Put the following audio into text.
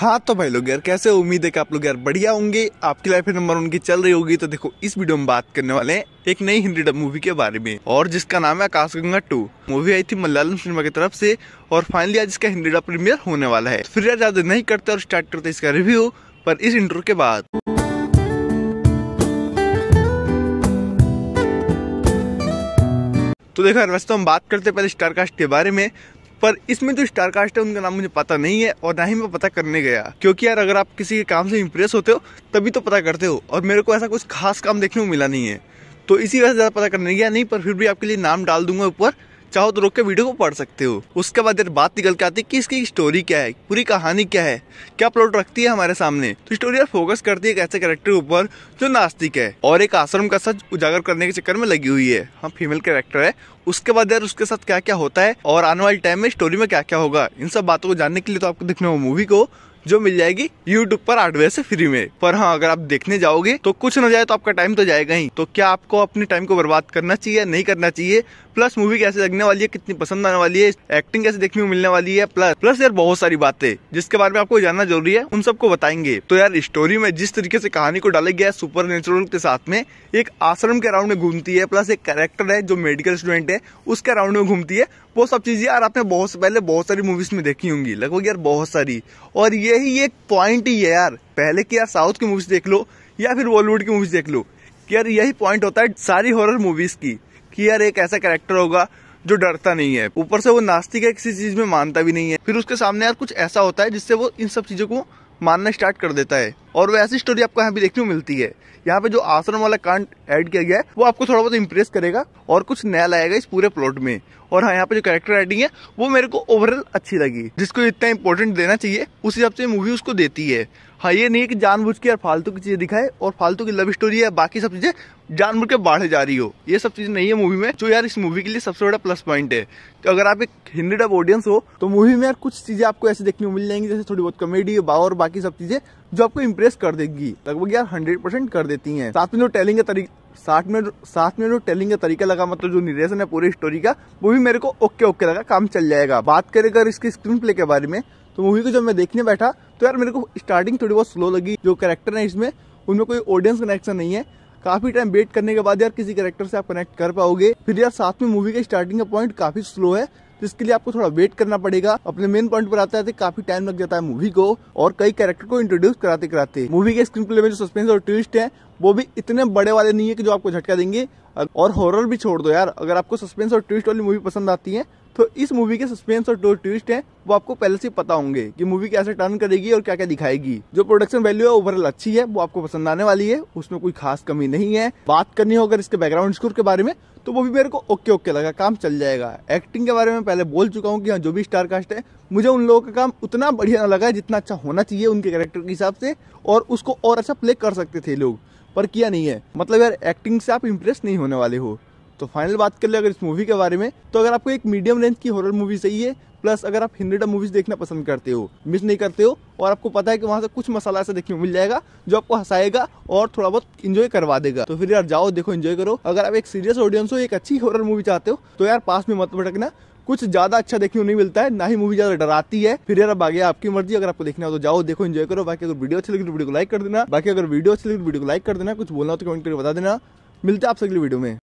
हाँ तो भाई लोग यार कैसे उम्मीद है कि आप लोग यार बढ़िया होंगे आपकी लाइफ में नंबर उनकी चल रही होगी तो देखो इस वीडियो में बात करने वाले हैं एक नई हिंदी डब मूवी के बारे में और जिसका नाम है आकाश गंगा टू मूवी आई थी मलयालम सिनेमा की तरफ से और फाइनली आज इसका हिंदी डब प्रीमियर होने वाला है फिर यार ज्यादा नहीं करते और स्टार्ट करते इसका रिव्यू पर इस इंटरव्यू के बाद तो देखो यार वैसे तो हम बात करते पहले स्टारकास्ट के बारे में पर इसमें जो स्टार कास्ट है उनका नाम मुझे पता नहीं है और ना ही मैं पता करने गया क्योंकि यार अगर आप किसी के काम से इम्प्रेस होते हो तभी तो पता करते हो और मेरे को ऐसा कुछ खास काम देखने को मिला नहीं है तो इसी वजह से ज़्यादा पता करने गया नहीं पर फिर भी आपके लिए नाम डाल दूंगा ऊपर चाहो तो रोक के वीडियो को पढ़ सकते हो उसके बाद यार बात निकल के आती है कि इसकी स्टोरी क्या है पूरी कहानी क्या है क्या प्लॉट रखती है हमारे सामने तो स्टोरी यार फोकस करती है एक ऐसे कैरेक्टर ऊपर जो नास्तिक है और एक आश्रम का सच उजागर करने के चक्कर में लगी हुई है हाँ फीमेल कैरेक्टर है उसके बाद यार उसके साथ क्या क्या होता है और आने वाले टाइम में स्टोरी में क्या क्या होगा इन सब बातों को जानने के लिए तो आपको देखना हो मूवी को जो मिल जाएगी यूट्यूब पर आठ बजे से फ्री में पर हाँ अगर आप देखने जाओगे तो कुछ ना जाए तो आपका टाइम तो जाएगा ही तो क्या आपको अपने टाइम को बर्बाद करना चाहिए नहीं करना चाहिए प्लस मूवी कैसे लगने वाली है कितनी पसंद आने वाली है एक्टिंग कैसे देखने को मिलने वाली है प्लस प्लस यार बहुत सारी बातें जिसके बारे में आपको जानना जरूरी है उन सबको बताएंगे तो यार स्टोरी में जिस तरीके से कहानी को डाला गया है सुपर नेचुरल के साथ में एक आश्रम के अराउंड में घूमती है प्लस एक कैरेक्टर है जो मेडिकल स्टूडेंट है उसके अराउंड में घूमती है वो सब चीज़ें यार आपने बहुत पहले बहुत सारी मूवीज़ में देखी होंगी लगभग यार बहुत सारी और यही एक पॉइंट ही है यार पहले की यार साउथ की मूवीज़ देख लो या फिर बॉलीवुड की मूवीज़ देख लो कि यार यही पॉइंट होता है सारी हॉरर मूवीज़ की कि यार एक ऐसा कैरेक्टर होगा जो डरता नहीं है ऊपर से वो नास्तिक है किसी चीज़ में मानता भी नहीं है फिर उसके सामने यार कुछ ऐसा होता है जिससे वो इन सब चीज़ों को मानना स्टार्ट कर देता है और वो ऐसी स्टोरी आपको यहाँ पे देखने को मिलती है यहाँ पे जो आश्रम वाला कांड ऐड किया गया है वो आपको थोड़ा बहुत इम्प्रेस करेगा और कुछ नया लाएगा इस पूरे प्लॉट में और हाँ यहाँ पे जो कैरेक्टर राइटिंग है वो मेरे को ओवरऑल अच्छी लगी जिसको इतना इंपॉर्टेंट देना चाहिए उस हिसाब से मूवी उसको देती है हाँ ये नहीं है कि जानबूझ के यार फालतू की चीज़ें दिखाए और फालतू की लव स्टोरी है बाकी सब चीज़ें जानबूझ के बाढ़े जा रही हो ये सब चीज़ें नहीं है मूवी में जो यार इस मूवी के लिए सबसे बड़ा प्लस पॉइंट है तो अगर आप एक हिंदी डब ऑडियंस हो तो मूवी में यार कुछ चीज़ें आपको ऐसे देखने को मिल जाएंगी जैसे थोड़ी बहुत कॉमेडी और बाकी सब चीज़ें जो आपको इम्प्रेस कर देगी लगभग यार हंड्रेड परसेंट कर देती हैं साथ में जो टेलिंग का तरीका साथ में साथ में जो टेलिंग का तरीका लगा मतलब जो निरेशन है पूरी स्टोरी का वो भी मेरे को ओके ओके लगा काम चल जाएगा बात करें अगर इसके स्क्रीन प्ले के बारे में तो मूवी को जब मैं देखने बैठा तो यार मेरे को स्टार्टिंग थोड़ी बहुत स्लो लगी जो करेक्टर है इसमें उनमें कोई ऑडियंस कनेक्शन नहीं है काफी टाइम वेट करने के बाद यार किसी करेक्टर से आप कनेक्ट कर पाओगे फिर यार साथ में मूवी के स्टार्टिंग का पॉइंट काफी स्लो है तो इसके लिए आपको थोड़ा वेट करना पड़ेगा अपने मेन पॉइंट पर आते आते काफी टाइम लग जाता है मूवी को और कई कैरेक्टर को इंट्रोड्यूस कराते कराते मूवी के स्क्रीन प्ले में जो सस्पेंस और ट्विस्ट है वो भी इतने बड़े वाले नहीं है कि जो आपको झटका देंगे और हॉरर भी छोड़ दो यार अगर आपको सस्पेंस और ट्विस्ट वाली मूवी पसंद आती है तो इस मूवी के सस्पेंस और ट्विस्ट हैं वो आपको पहले से पता होंगे कि मूवी कैसे टर्न करेगी और क्या क्या दिखाएगी जो प्रोडक्शन वैल्यू है ओवरऑल अच्छी है वो आपको पसंद आने वाली है उसमें कोई खास कमी नहीं है बात करनी हो अगर इसके बैकग्राउंड स्कोर के बारे में तो वो भी मेरे को ओके ओके लगा काम चल जाएगा एक्टिंग के बारे में पहले बोल चुका हूँ कि हाँ जो भी स्टार कास्ट है मुझे उन लोगों का काम उतना बढ़िया ना लगा जितना अच्छा होना चाहिए उनके कैरेक्टर के हिसाब से और उसको और अच्छा प्ले कर सकते थे लोग पर किया नहीं है मतलब यार एक्टिंग से आप इम्प्रेस नहीं होने वाले हो तो फाइनल बात कर ले अगर इस मूवी के बारे में तो अगर आपको एक मीडियम रेंज की हॉरर मूवी चाहिए प्लस अगर आप हिंदी डब मूवीज देखना पसंद करते हो मिस नहीं करते हो और आपको पता है कि वहाँ से कुछ मसाला ऐसा देखने मिल जाएगा जो आपको हंसाएगा और थोड़ा बहुत इंजॉय करवा देगा तो फिर यार जाओ देखो इंजॉय करो अगर आप एक सीरियस ऑडियंस हो एक अच्छी हॉरर मूवी चाहते हो तो यार पास में मत भटकना कुछ ज्यादा अच्छा देखने को नहीं मिलता है ना ही मूवी ज्यादा डराती है फिर यार अब आगे आपकी मर्जी अगर आपको देखना हो तो जाओ देखो एंजॉय करो बाकी अगर वीडियो अच्छी लगी तो वीडियो को लाइक कर देना बाकी अगर वीडियो अच्छी लगी तो वीडियो को लाइक कर देना कुछ बोलना हो तो कमेंट करके बता देना मिलते है आपसे अगली वीडियो में